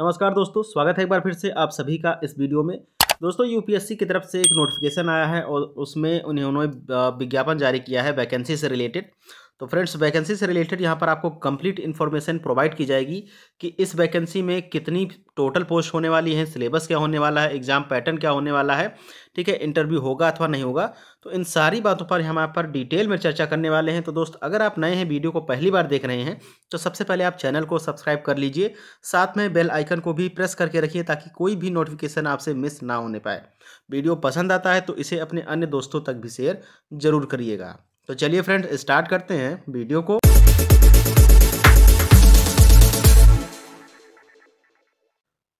नमस्कार दोस्तों स्वागत है एक बार फिर से आप सभी का इस वीडियो में दोस्तों यूपीएससी की तरफ से एक नोटिफिकेशन आया है और उसमें उन्होंने विज्ञापन जारी किया है वैकेंसी से रिलेटेड तो फ्रेंड्स वैकेंसी से रिलेटेड यहाँ पर आपको कंप्लीट इन्फॉर्मेशन प्रोवाइड की जाएगी कि इस वैकेंसी में कितनी टोटल पोस्ट होने वाली है सिलेबस क्या होने वाला है एग्जाम पैटर्न क्या होने वाला है ठीक है इंटरव्यू होगा अथवा नहीं होगा तो इन सारी बातों पर हम यहाँ पर डिटेल में चर्चा करने वाले हैं तो दोस्त अगर आप नए हैं वीडियो को पहली बार देख रहे हैं तो सबसे पहले आप चैनल को सब्सक्राइब कर लीजिए साथ में बेल आइकन को भी प्रेस करके रखिए ताकि कोई भी नोटिफिकेशन आपसे मिस ना होने पाए वीडियो पसंद आता है तो इसे अपने अन्य दोस्तों तक भी शेयर जरूर करिएगा तो चलिए फ्रेंड स्टार्ट करते हैं वीडियो को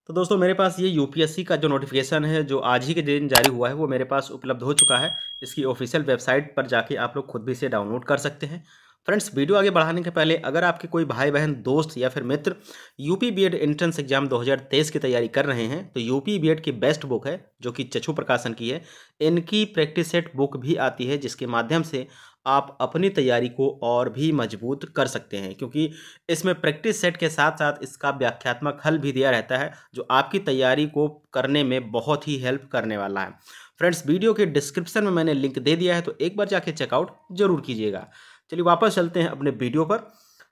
तो दोस्तों मेरे पास ये यूपीएससी का जो नोटिफिकेशन है जो आज ही के दिन जारी हुआ है वो मेरे पास उपलब्ध हो चुका है इसकी ऑफिशियल वेबसाइट पर जाके आप लोग खुद भी इसे डाउनलोड कर सकते हैं फ्रेंड्स वीडियो आगे बढ़ाने के पहले अगर आपके कोई भाई बहन दोस्त या फिर मित्र यूपी बीएड एंट्रेंस एग्जाम 2023 की तैयारी कर रहे हैं तो यूपी बीएड की बेस्ट बुक है जो कि चछू प्रकाशन की है इनकी प्रैक्टिस सेट बुक भी आती है जिसके माध्यम से आप अपनी तैयारी को और भी मजबूत कर सकते हैं क्योंकि इसमें प्रैक्टिस सेट के साथ साथ इसका व्याख्यात्मक हल भी दिया रहता है जो आपकी तैयारी को करने में बहुत ही हेल्प करने वाला है फ्रेंड्स वीडियो के डिस्क्रिप्शन में मैंने लिंक दे दिया है तो एक बार जाके चेकआउट जरूर कीजिएगा चलिए वापस चलते हैं अपने वीडियो पर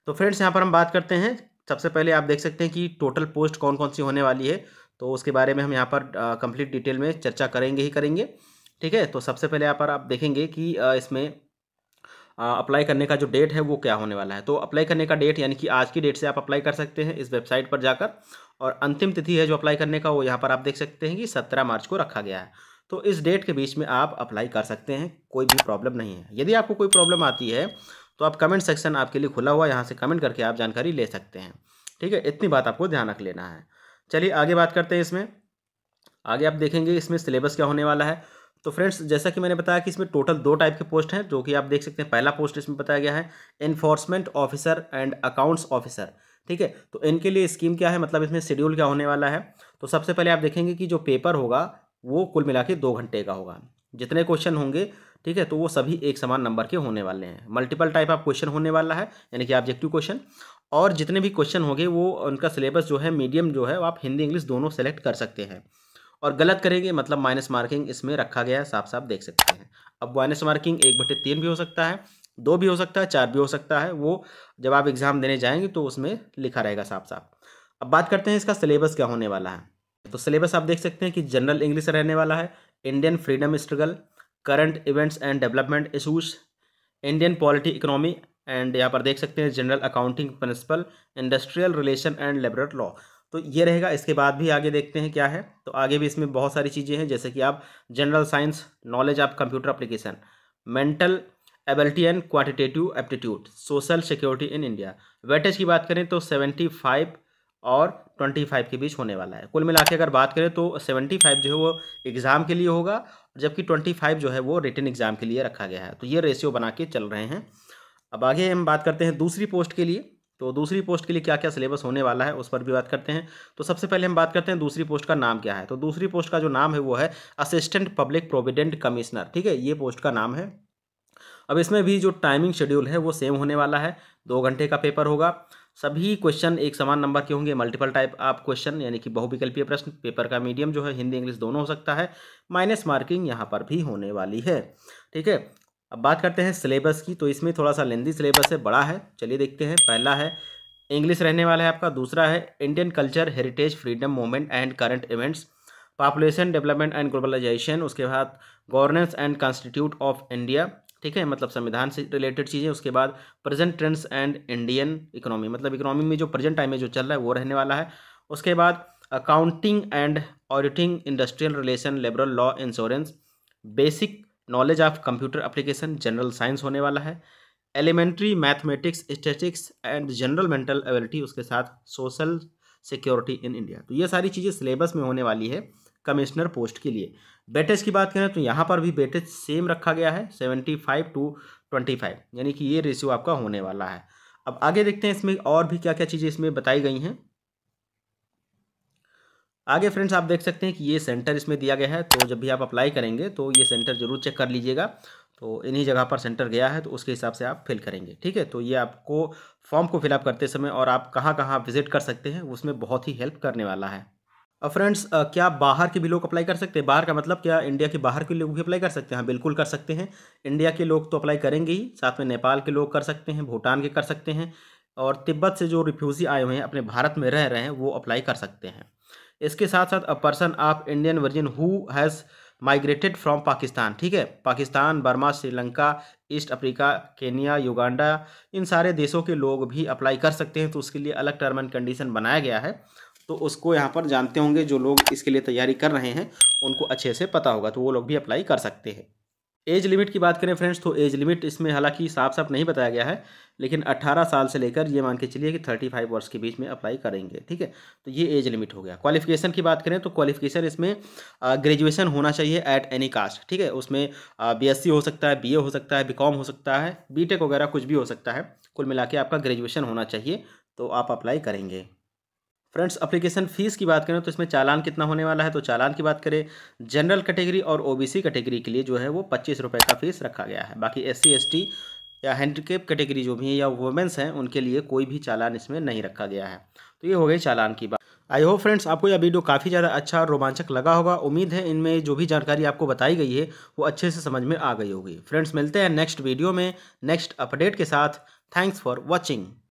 तो फ्रेंड्स यहाँ पर हम बात करते हैं सबसे पहले आप देख सकते हैं कि टोटल पोस्ट कौन कौन सी होने वाली है तो उसके बारे में हम यहाँ पर कंप्लीट डिटेल में चर्चा करेंगे ही करेंगे ठीक है तो सबसे पहले यहाँ पर आप देखेंगे कि इसमें अप्लाई करने का जो डेट है वो क्या होने वाला है तो अप्लाई करने का डेट यानी कि आज की डेट से आप अप्लाई कर सकते हैं इस वेबसाइट पर जाकर और अंतिम तिथि है जो अप्लाई करने का वो यहाँ पर आप देख सकते हैं कि सत्रह मार्च को रखा गया है तो इस डेट के बीच में आप अप्लाई कर सकते हैं कोई भी प्रॉब्लम नहीं है यदि आपको कोई प्रॉब्लम आती है तो आप कमेंट सेक्शन आपके लिए खुला हुआ यहाँ से कमेंट करके आप जानकारी ले सकते हैं ठीक है इतनी बात आपको ध्यान रख लेना है चलिए आगे बात करते हैं इसमें आगे आप देखेंगे इसमें सिलेबस क्या होने वाला है तो फ्रेंड्स जैसा कि मैंने बताया कि इसमें टोटल दो टाइप के पोस्ट हैं जो कि आप देख सकते हैं पहला पोस्ट इसमें बताया गया है enforcement officer and accounts officer ठीक है तो इनके लिए स्कीम क्या है मतलब इसमें शेड्यूल क्या होने वाला है तो सबसे पहले आप देखेंगे कि जो पेपर होगा वो कुल मिला के दो घंटे का होगा जितने क्वेश्चन होंगे ठीक है तो वो सभी एक समान नंबर के होने वाले हैं मल्टीपल टाइप ऑफ क्वेश्चन होने वाला है यानी कि ऑब्जेक्टिव क्वेश्चन और जितने भी क्वेश्चन होंगे वो उनका सिलेबस जो है मीडियम जो है आप हिंदी इंग्लिश दोनों सेलेक्ट कर सकते हैं और गलत करेंगे मतलब माइनस मार्किंग इसमें रखा गया है साफ साफ देख सकते हैं अब माइनस मार्किंग एक बटे तीन भी हो सकता है दो भी हो सकता है चार भी हो सकता है वो जब आप एग्ज़ाम देने जाएंगे तो उसमें लिखा रहेगा साफ साफ अब बात करते हैं इसका सिलेबस क्या होने वाला है तो सिलेबस आप देख सकते हैं कि जनरल इंग्लिश रहने वाला है Indian freedom struggle current events and development issues Indian polity economy and यहाँ पर देख सकते हैं general accounting principle industrial relation and labour law तो ये रहेगा इसके बाद भी आगे देखते हैं क्या है तो आगे भी इसमें बहुत सारी चीज़ें हैं जैसे कि आप general science knowledge of computer application mental ability and quantitative aptitude social security in India weightage की बात करें तो सेवेंटी फाइव और ट्वेंटी फाइव के बीच होने वाला है कुल मिला के अगर बात करें तो सेवेंटी फाइव जो है वो एग्ज़ाम के लिए होगा जबकि ट्वेंटी फाइव जो है वो रिटर्न एग्ज़ाम के लिए रखा गया है तो ये रेशियो बना के चल रहे हैं अब आगे हम बात करते हैं दूसरी पोस्ट के लिए तो दूसरी पोस्ट के लिए क्या क्या सिलेबस होने वाला है उस पर भी बात करते हैं तो सबसे पहले हम बात करते हैं दूसरी पोस्ट का नाम क्या है तो दूसरी पोस्ट का जो नाम है वो है असिस्टेंट पब्लिक प्रोविडेंट कमिश्नर ठीक है ये पोस्ट का नाम है अब इसमें भी जो टाइमिंग शेड्यूल है वो सेम होने वाला है दो घंटे का पेपर होगा सभी क्वेश्चन एक समान नंबर के होंगे मल्टीपल टाइप आप क्वेश्चन यानी कि बहुविकल्पीय प्रश्न पेपर का मीडियम जो है हिंदी इंग्लिश दोनों हो सकता है माइनस मार्किंग यहाँ पर भी होने वाली है ठीक है अब बात करते हैं सिलेबस की तो इसमें थोड़ा सा लेंदी सिलेबस है बड़ा है चलिए देखते हैं पहला है इंग्लिश रहने वाला है आपका दूसरा है Indian culture heritage freedom movement and current events population development and globalisation उसके बाद governance and constitute of India ठीक है मतलब संविधान से रिलेटेड चीज़ें उसके बाद present trends and Indian economy मतलब इकोनॉमी में जो प्रेजेंट टाइम में जो चल रहा है वो रहने वाला है उसके बाद accounting and auditing industrial relation labour law insurance basic knowledge of computer application general science होने वाला है elementary mathematics statistics and general mental ability उसके साथ सोशल सिक्योरिटी इन इंडिया तो ये सारी चीज़ें सिलेबस में होने वाली है कमिश्नर पोस्ट के लिए बेटेज की बात करें तो यहाँ पर भी बेटेज सेम रखा गया है seventy five to twenty five यानी कि ये रेशियो आपका होने वाला है अब आगे देखते हैं इसमें और भी क्या क्या चीज़ें इसमें बताई गई हैं आगे फ्रेंड्स आप देख सकते हैं कि ये सेंटर इसमें दिया गया है तो जब भी आप अप्लाई करेंगे तो ये सेंटर जरूर चेक कर लीजिएगा तो इन्हीं जगह पर सेंटर गया है तो उसके हिसाब से आप फिल करेंगे ठीक है तो ये आपको फॉर्म को फिलअप करते समय और आप कहाँ कहाँ विजिट कर सकते हैं उसमें बहुत ही हेल्प करने वाला है अब फ्रेंड्स क्या बाहर के भी लोग अप्लाई कर सकते हैं बाहर का मतलब क्या इंडिया के बाहर के लोग भी अप्लाई कर सकते हैं हाँ बिल्कुल कर सकते हैं इंडिया के लोग तो अप्लाई करेंगे ही साथ में नेपाल के लोग कर सकते हैं भूटान के कर सकते हैं और तिब्बत से जो रिफ्यूज़ी आए हुए हैं अपने भारत में रह रहे हैं वो अप्लाई कर सकते हैं इसके साथ साथ a person of Indian origin who has migrated from Pakistan ठीक है Pakistan Burma Sri Lanka East Africa Kenya Uganda इन सारे देशों के लोग भी अप्लाई कर सकते हैं तो उसके लिए अलग टर्म एंड कंडीशन बनाया गया है तो उसको यहाँ पर जानते होंगे जो लोग इसके लिए तैयारी कर रहे हैं उनको अच्छे से पता होगा तो वो लोग भी अप्लाई कर सकते हैं एज लिमिट की बात करें फ्रेंड्स तो एज लिमिट इसमें हालांकि साफ साफ नहीं बताया गया है लेकिन 18 साल से लेकर ये मान के चलिए कि 35 वर्ष के बीच में अप्लाई करेंगे ठीक है तो ये एज लिमिट हो गया क्वालिफिकेशन की बात करें तो क्वालिफिकेशन इसमें ग्रेजुएशन होना चाहिए एट एनी कास्ट ठीक है उसमें बी हो सकता है बी हो सकता है बी हो सकता है बी वगैरह कुछ भी हो सकता है कुल मिला आपका ग्रेजुएशन होना चाहिए तो आप अप्लाई करेंगे फ्रेंड्स अप्लीकेशन फ़ीस की बात करें तो इसमें चालान कितना होने वाला है तो चालान की बात करें जनरल कैटेगरी और ओबीसी कैटेगरी के लिए जो है वो पच्चीस रुपये का फ़ीस रखा गया है बाकी एस सी या हैंडीकेप कैटेगरी जो भी है या वुमेंस हैं उनके लिए कोई भी चालान इसमें नहीं रखा गया है तो ये हो गई चालान की बात आई होप फ्रेंड्स आपको यह वीडियो काफ़ी ज़्यादा अच्छा और रोमांचक लगा होगा उम्मीद है इनमें जो भी जानकारी आपको बताई गई है वो अच्छे से समझ में आ गई होगी फ्रेंड्स मिलते हैं नेक्स्ट वीडियो में नेक्स्ट अपडेट के साथ थैंक्स फॉर वॉचिंग